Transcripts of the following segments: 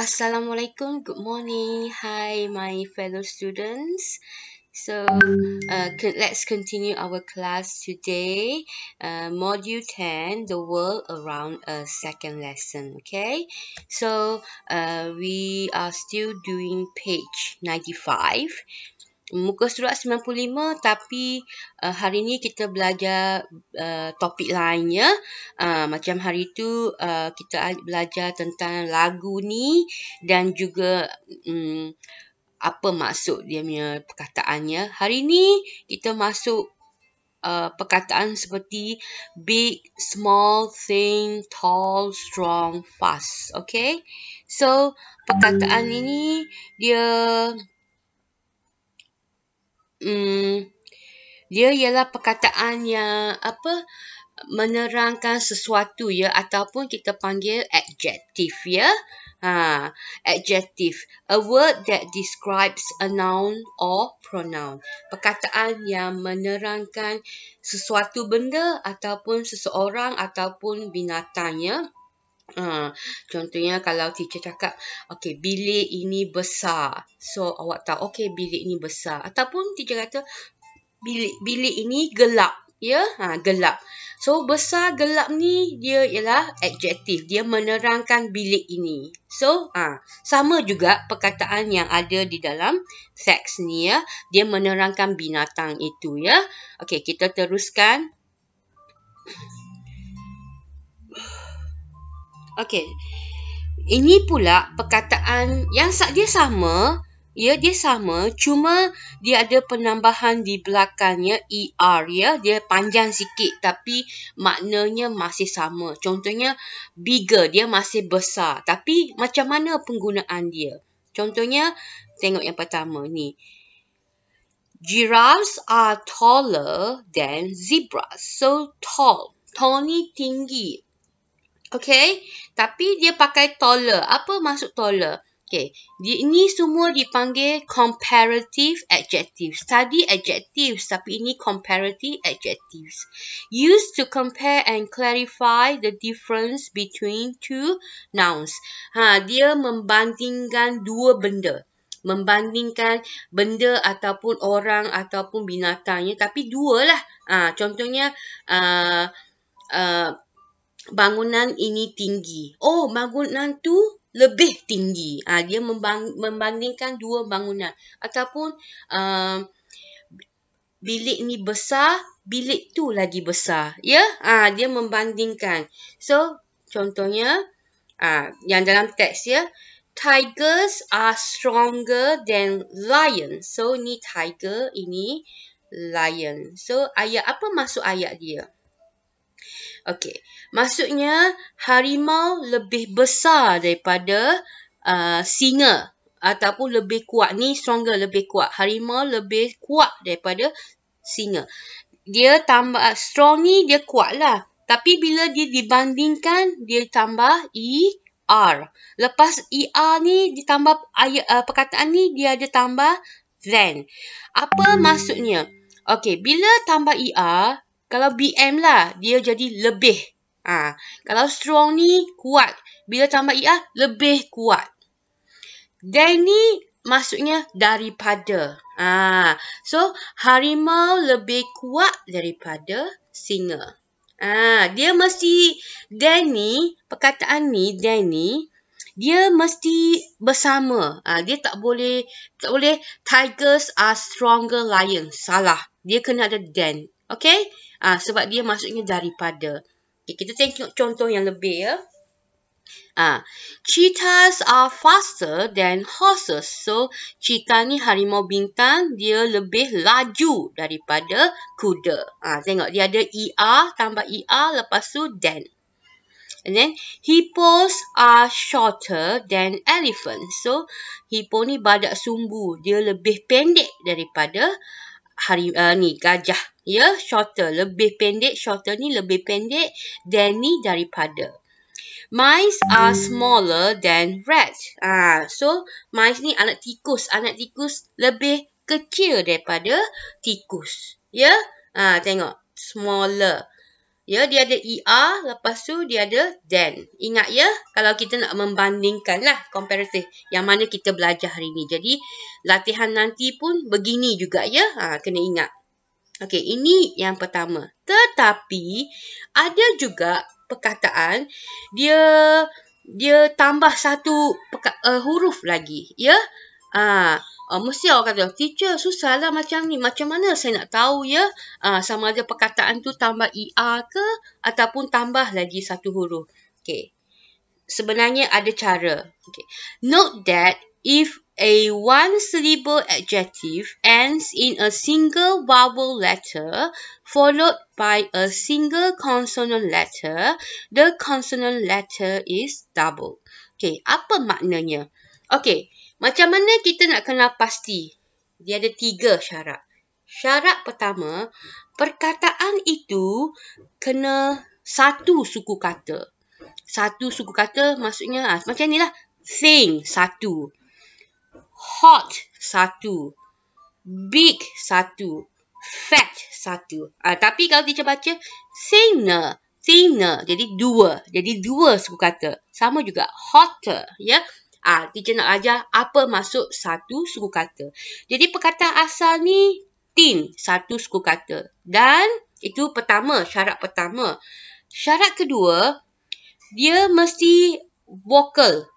Assalamualaikum, good morning. Hi, my fellow students. So uh, let's continue our class today, uh, module 10, the world around a second lesson, okay? So uh, we are still doing page 95. muka surat 95 tapi uh, hari ni kita belajar uh, topik lainnya uh, macam hari tu uh, kita belajar tentang lagu ni dan juga um, apa maksud dia punya perkataannya hari ni kita masuk uh, perkataan seperti big small thin tall strong fast okay so perkataan ini dia hmm, dia ialah perkataan yang apa menerangkan sesuatu ya ataupun kita panggil adjektif ya. Ha, adjektif. a word that describes a noun or pronoun. Perkataan yang menerangkan sesuatu benda ataupun seseorang ataupun binatang ya. Uh, contohnya kalau teacher cakap Okay bilik ini besar So awak tahu okay bilik ini besar Ataupun teacher kata Bilik bilik ini gelap Ya yeah? ha, gelap So besar gelap ni dia ialah adjektif Dia menerangkan bilik ini So ha, sama juga perkataan yang ada di dalam teks ni ya yeah? Dia menerangkan binatang itu ya yeah? Okay kita teruskan Okey. Ini pula perkataan yang dia sama, ya dia sama, cuma dia ada penambahan di belakangnya ER ya. Dia panjang sikit tapi maknanya masih sama. Contohnya bigger, dia masih besar. Tapi macam mana penggunaan dia? Contohnya tengok yang pertama ni. Giraffes are taller than zebras. So tall. Tall ni tinggi. Okay. Tapi dia pakai taller. Apa maksud taller? Okay. Di, ini semua dipanggil comparative adjectives. Tadi adjectives tapi ini comparative adjectives. Used to compare and clarify the difference between two nouns. Ha, dia membandingkan dua benda. Membandingkan benda ataupun orang ataupun binatangnya. Tapi dua lah. Ha, contohnya, uh, uh, bangunan ini tinggi. Oh, bangunan tu lebih tinggi. Ha, dia membang- membandingkan dua bangunan. Ataupun uh, bilik ni besar, bilik tu lagi besar. Ya, ha, dia membandingkan. So, contohnya ha, yang dalam teks ya. Tigers are stronger than lions. So, ni tiger, ini lion. So, ayat apa masuk ayat dia? Okey. Maksudnya harimau lebih besar daripada uh, singa ataupun lebih kuat ni stronger lebih kuat. Harimau lebih kuat daripada singa. Dia tambah strong ni dia kuat lah. Tapi bila dia dibandingkan dia tambah i e R. Lepas ER ni ditambah ayat, uh, perkataan ni dia ada tambah then. Apa maksudnya? Okey, bila tambah ER, kalau BM lah, dia jadi lebih. Ha. Kalau strong ni, kuat. Bila tambah IA, e lebih kuat. Then ni, maksudnya daripada. Ha. So, harimau lebih kuat daripada singa. Ha. Dia mesti, then ni, perkataan ni, then ni, dia mesti bersama. Ha, dia tak boleh, tak boleh, tigers are stronger lion. Salah. Dia kena ada dan Okay? Uh, sebab dia maksudnya daripada. Okay, kita tengok contoh yang lebih ya. Ah, cheetahs are faster than horses. So, cheetah ni harimau bintang, dia lebih laju daripada kuda. Ah, tengok dia ada ER tambah ER lepas tu than. And then hippos are shorter than elephants. So, hippo ni badak sumbu, dia lebih pendek daripada hari uh, ni gajah ya yeah? shorter lebih pendek shorter ni lebih pendek than ni daripada mice are smaller than rats ah uh, so mice ni anak tikus anak tikus lebih kecil daripada tikus ya yeah? ah uh, tengok smaller Ya, dia ada ER, lepas tu dia ada then. Ingat ya, kalau kita nak membandingkan lah komparatif yang mana kita belajar hari ni. Jadi, latihan nanti pun begini juga ya. Ha, kena ingat. Okey, ini yang pertama. Tetapi, ada juga perkataan dia dia tambah satu uh, huruf lagi. Ya, Ah, ha, mesti orang kata, teacher lah macam ni. Macam mana saya nak tahu ya? Ah, sama ada perkataan tu tambah ia e ke ataupun tambah lagi satu huruf. Okay. Sebenarnya ada cara. Okay. Note that if a one syllable adjective ends in a single vowel letter followed by a single consonant letter, the consonant letter is double. Okay, apa maknanya? Okay, macam mana kita nak kenal pasti? Dia ada tiga syarat. Syarat pertama, perkataan itu kena satu suku kata. Satu suku kata maksudnya ha, macam inilah. Thing, satu. Hot, satu. Big, satu. Fat, satu. Ha, tapi kalau kita baca, thinner, thinner. Jadi dua. Jadi dua suku kata. Sama juga hotter. Ya? Yeah? Ah, ha, teacher nak ajar apa masuk satu suku kata. Jadi perkataan asal ni tin satu suku kata. Dan itu pertama, syarat pertama. Syarat kedua, dia mesti vokal.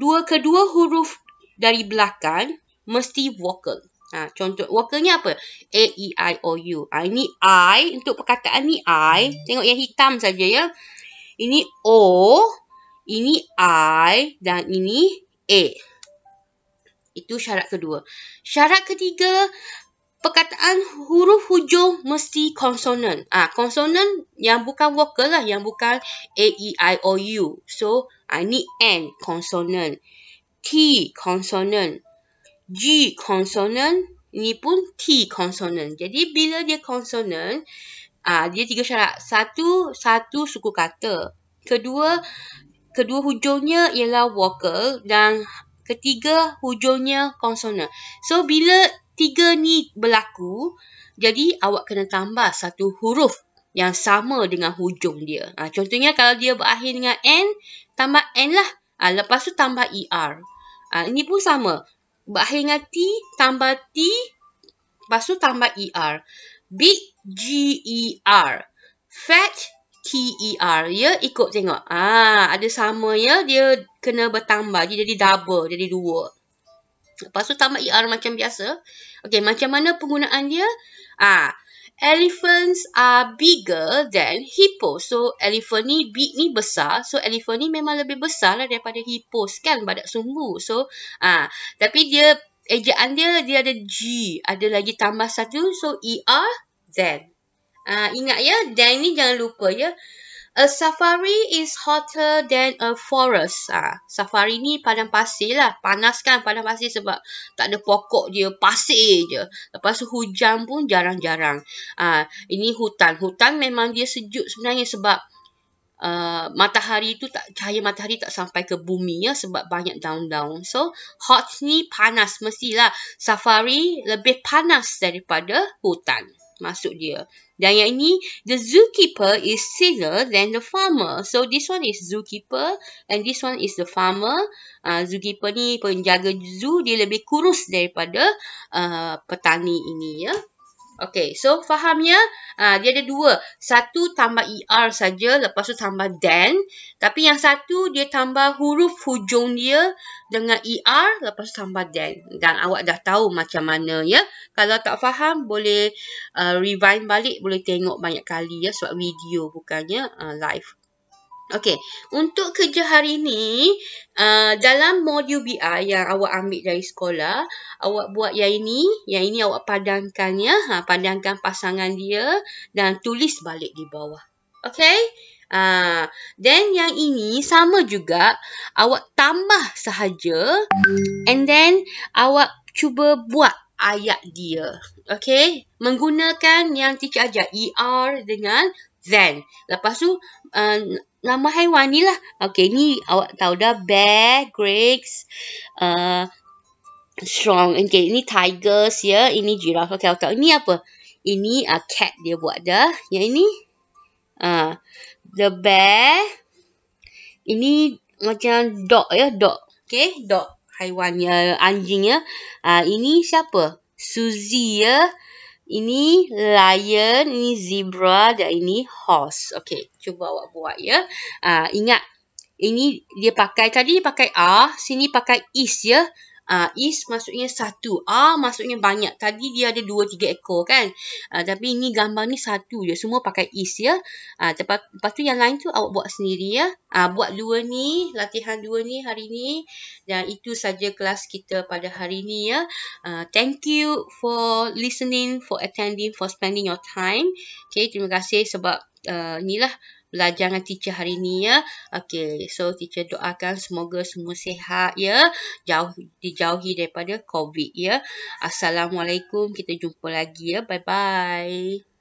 Dua kedua huruf dari belakang mesti vokal. Ha, contoh vokalnya apa? A E I O U. Ha, ini I untuk perkataan ni I. Tengok yang hitam saja ya. Ini O. Ini I dan ini A. Itu syarat kedua. Syarat ketiga, perkataan huruf hujung mesti konsonan. Ah, ha, Konsonan yang bukan vokal lah, yang bukan A, E, I, O, U. So, ah, ini N, konsonan. T, konsonan. G, konsonan. Ini pun T, konsonan. Jadi, bila dia konsonan, ah, dia tiga syarat. Satu, satu suku kata. Kedua, kedua hujungnya ialah vokal dan ketiga hujungnya konsonan. So bila tiga ni berlaku, jadi awak kena tambah satu huruf yang sama dengan hujung dia. Ha, contohnya kalau dia berakhir dengan N, tambah N lah. Ha, lepas tu tambah ER. Ha, ini pun sama. Berakhir dengan T, tambah T, lepas tu tambah ER. Big G-E-R. Fetch T-E-R, ya, ikut tengok. Ah, ada sama, ya, dia kena bertambah, dia jadi double, jadi dua. Lepas tu tambah ER macam biasa. Okay, macam mana penggunaan dia? Ah, elephants are bigger than hippo. So, elephant ni, big ni besar. So, elephant ni memang lebih besar lah daripada hippo, kan, badak sumbu. So, ah, tapi dia, ejaan dia, dia ada G, ada lagi tambah satu. So, ER, then, Uh, ingat ya, dan ini jangan lupa ya. A safari is hotter than a forest. ha, safari ni padang pasir lah. Panas kan padang pasir sebab tak ada pokok dia, pasir je. Lepas tu hujan pun jarang-jarang. ha, ini hutan. Hutan memang dia sejuk sebenarnya sebab Uh, matahari tu tak cahaya matahari tak sampai ke bumi ya sebab banyak daun-daun. So hot ni panas mestilah. Safari lebih panas daripada hutan maksud dia. Dan yang ini, the zookeeper is sicker than the farmer. So, this one is zookeeper and this one is the farmer. Uh, zookeeper ni penjaga zoo, dia lebih kurus daripada uh, petani ini ya. Okay, so fahamnya uh, dia ada dua. Satu tambah ER saja, lepas tu tambah dan. Tapi yang satu dia tambah huruf hujung dia dengan ER, lepas tu tambah dan. Dan awak dah tahu macam mana ya. Kalau tak faham, boleh uh, rewind balik, boleh tengok banyak kali ya. Sebab video bukannya uh, live. Okey, untuk kerja hari ini uh, dalam modul BI yang awak ambil dari sekolah, awak buat yang ini, yang ini awak padankan ya, ha, padankan pasangan dia dan tulis balik di bawah. Okey, uh, then yang ini sama juga, awak tambah sahaja and then awak cuba buat ayat dia. Okey, menggunakan yang teacher ajar, e ER dengan then. Lepas tu, uh, nama haiwan ni lah. Okay, ni awak tahu dah. Bear, Griggs, uh, Strong. Okay, ini tigers ya. Yeah. Ini giraffe. Okay, awak tahu. ni apa? Ini uh, cat dia buat dah. Ya ini. Uh, the bear. Ini macam dog ya. Yeah. Dog. Okay, dog. Haiwan ya. Uh, anjing ya. Yeah. Uh, ini siapa? Suzy ya. Yeah. Ini lion, ini zebra dan ini horse. Okey, cuba awak buat ya. Uh, ingat, ini dia pakai, tadi dia pakai R, sini pakai is ya uh, is maksudnya satu. Ah maksudnya banyak. Tadi dia ada dua, tiga ekor kan. Uh, tapi ini gambar ni satu je. Semua pakai is ya. Uh, ah, tepat, lepas tu yang lain tu awak buat sendiri ya. Uh, buat dua ni. Latihan dua ni hari ni. Dan itu saja kelas kita pada hari ni ya. Uh, thank you for listening, for attending, for spending your time. Okay, terima kasih sebab uh, inilah. lah pelajaran teacher hari ni ya. Okey, so teacher doakan semoga semua sihat ya. Jauh dijauhi daripada COVID ya. Assalamualaikum, kita jumpa lagi ya. Bye bye.